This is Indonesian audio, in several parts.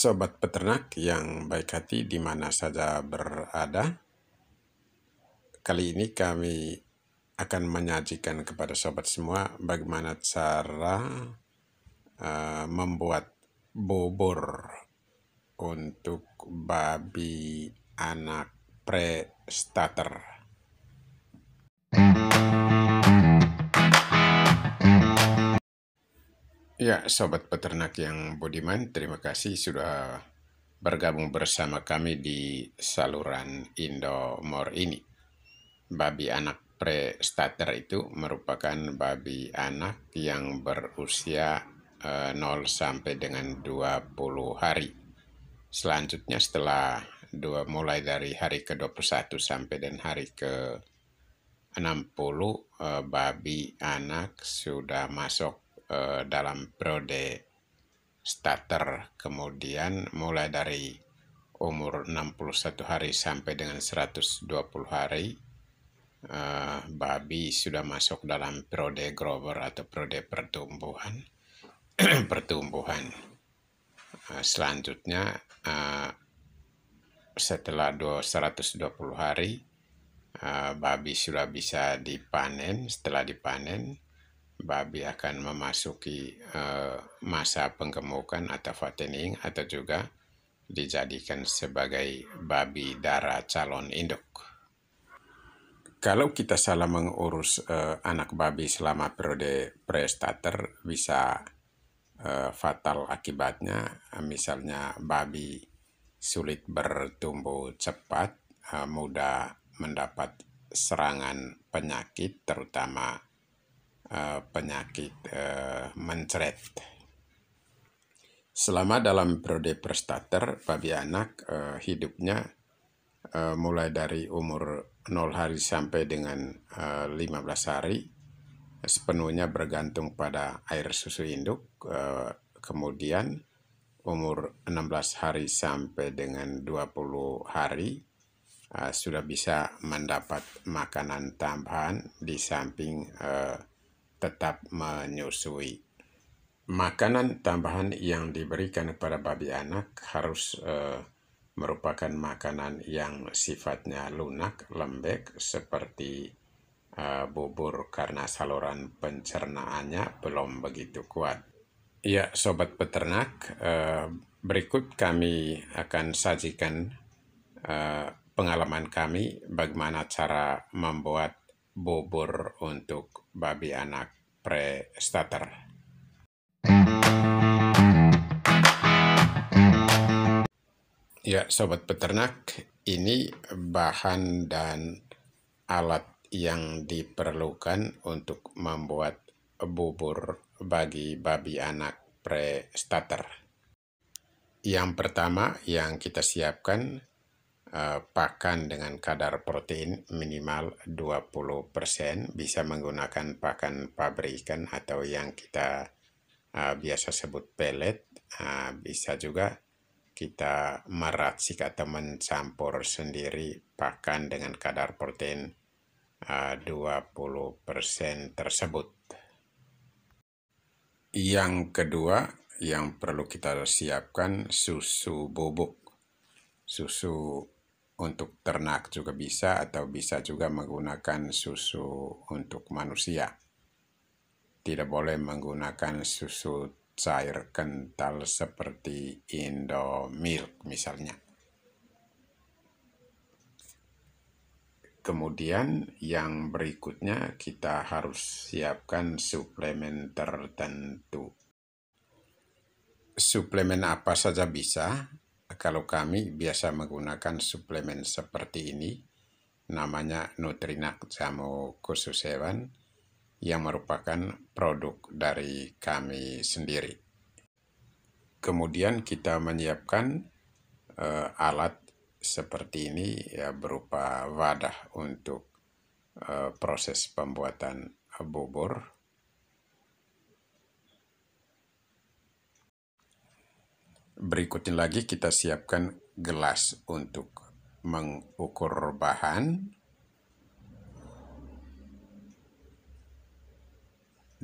Sobat peternak yang baik hati di mana saja berada, kali ini kami akan menyajikan kepada sobat semua bagaimana cara uh, membuat bubur untuk babi anak pre-starter. Ya, sobat peternak yang budiman, terima kasih sudah bergabung bersama kami di saluran Indomor ini. Babi anak pre-starter itu merupakan babi anak yang berusia eh, 0 sampai dengan 20 hari. Selanjutnya setelah dua mulai dari hari ke-21 sampai dan hari ke-60 eh, babi anak sudah masuk Eh, dalam periode starter kemudian mulai dari umur 61 hari sampai dengan 120 hari uh, babi sudah masuk dalam periode grower atau periode pertumbuhan pertumbuhan uh, selanjutnya uh, setelah 120 hari uh, babi sudah bisa dipanen setelah dipanen babi akan memasuki uh, masa penggemukan atau fattening atau juga dijadikan sebagai babi darah calon induk. Kalau kita salah mengurus uh, anak babi selama periode prestater bisa uh, fatal akibatnya misalnya babi sulit bertumbuh cepat, uh, mudah mendapat serangan penyakit terutama Eh, penyakit eh, mencret. Selama dalam periode prestater, babi anak eh, hidupnya mulai dari umur 0 hari sampai dengan uh, 15 hari sepenuhnya bergantung pada air susu induk. kemudian umur 16 hari sampai dengan 20 hari sudah bisa mendapat makanan tambahan di samping uh, tetap menyusui. Makanan tambahan yang diberikan kepada babi anak harus eh, merupakan makanan yang sifatnya lunak, lembek, seperti eh, bubur karena saluran pencernaannya belum begitu kuat. Ya, sobat peternak, eh, berikut kami akan sajikan eh, pengalaman kami bagaimana cara membuat bubur untuk babi anak pre-starter. Ya, sobat peternak, ini bahan dan alat yang diperlukan untuk membuat bubur bagi babi anak pre-starter. Yang pertama yang kita siapkan Eh, pakan dengan kadar protein minimal 20%, bisa menggunakan pakan pabrikan atau yang kita uh, biasa sebut pelet uh, eh, bisa juga kita meracik atau mencampur sendiri pakan dengan kadar protein uh, 20% tersebut. Yang kedua yang perlu kita siapkan susu bubuk. Susu untuk ternak juga bisa atau bisa juga menggunakan susu untuk manusia. Tidak boleh menggunakan susu cair kental seperti Indomilk misalnya. Kemudian yang berikutnya kita harus siapkan suplemen tertentu. Suplemen apa saja bisa, kalau kami biasa menggunakan suplemen seperti ini, namanya Nutrinak Jamu Khusus Hewan, yang merupakan produk dari kami sendiri. Kemudian kita menyiapkan uh, alat seperti ini ya berupa wadah untuk uh, proses pembuatan bubur Berikutnya lagi kita siapkan gelas untuk mengukur bahan.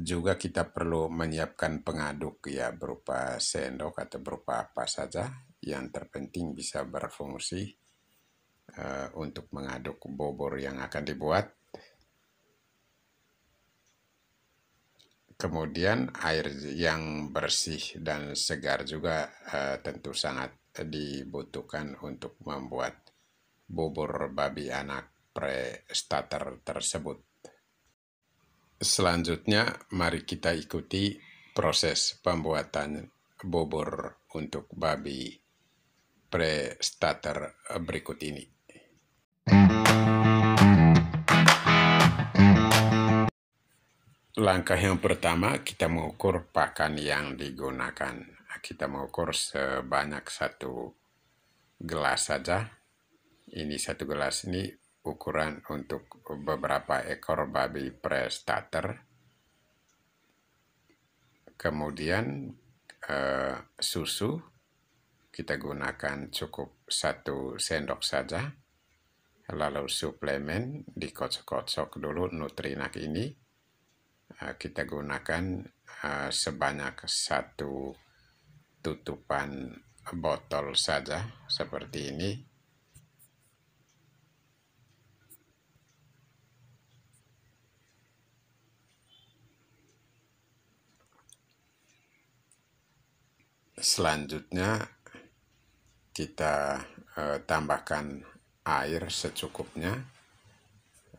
Juga kita perlu menyiapkan pengaduk ya berupa sendok atau berupa apa saja. Yang terpenting bisa berfungsi uh, untuk mengaduk bobor yang akan dibuat. kemudian air yang bersih dan segar juga eh, tentu sangat dibutuhkan untuk membuat bubur babi anak pre-starter tersebut. Selanjutnya, mari kita ikuti proses pembuatan bubur untuk babi pre-starter berikut ini. langkah yang pertama kita mengukur pakan yang digunakan. Kita mengukur sebanyak satu gelas saja. Ini satu gelas ini ukuran untuk beberapa ekor babi prestater. Kemudian eh, susu kita gunakan cukup satu sendok saja. Lalu suplemen dikocok-kocok dulu nutrinak ini Ah, kita gunakan ah, sebanyak satu tutupan botol saja seperti ini selanjutnya kita eh, tambahkan air secukupnya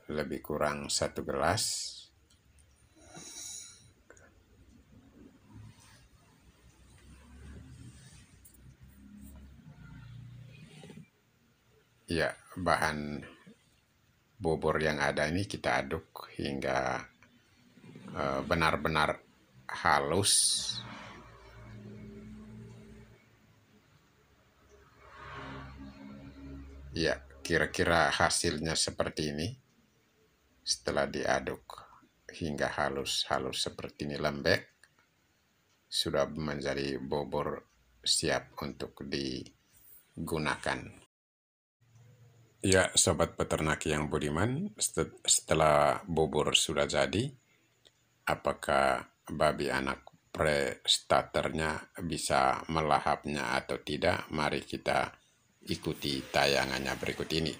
lebih kurang satu gelas Ya, bahan bubur yang ada ini kita aduk hingga eh, benar-benar uh, halus. Ya, kira-kira hasilnya seperti ini setelah diaduk hingga halus-halus seperti ini lembek sudah menjadi bubur siap untuk digunakan. Ya, sobat peternak yang budiman, setelah bubur sudah jadi, apakah babi anak prestaternya bisa melahapnya atau tidak? Mari kita ikuti tayangannya berikut ini.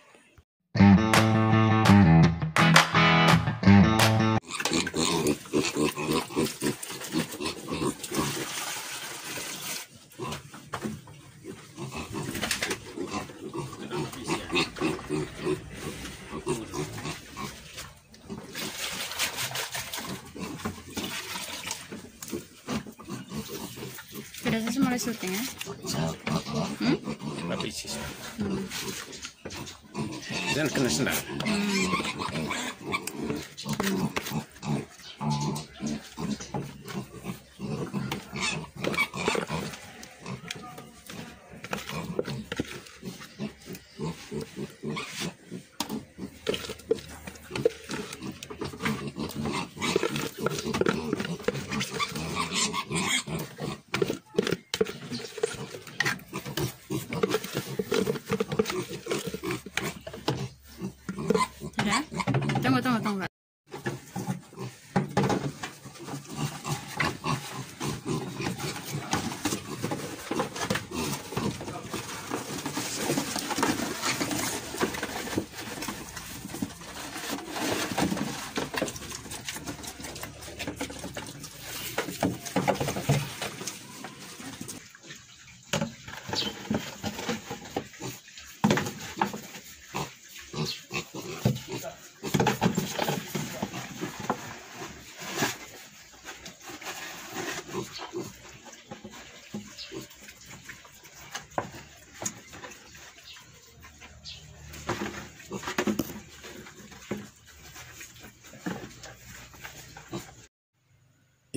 Nagdadasal mo resulting ha? Hmm? Napisis. Hmm. Diyan ka na sila.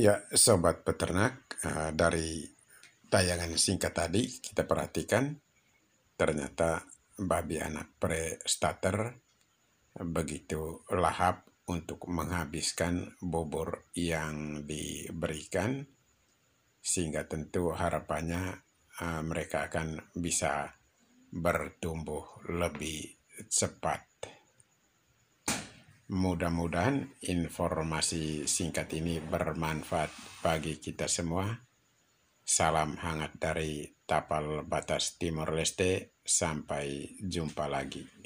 Ya, sobat peternak, eh, dari tayangan singkat tadi kita perhatikan ternyata babi anak pre-starter begitu lahap untuk menghabiskan bobor yang diberikan sehingga tentu harapannya eh, mereka akan bisa bertumbuh lebih cepat. Mudah-mudahan informasi singkat ini bermanfaat bagi kita semua. Salam hangat dari Tapal Batas Timor Leste. Sampai jumpa lagi.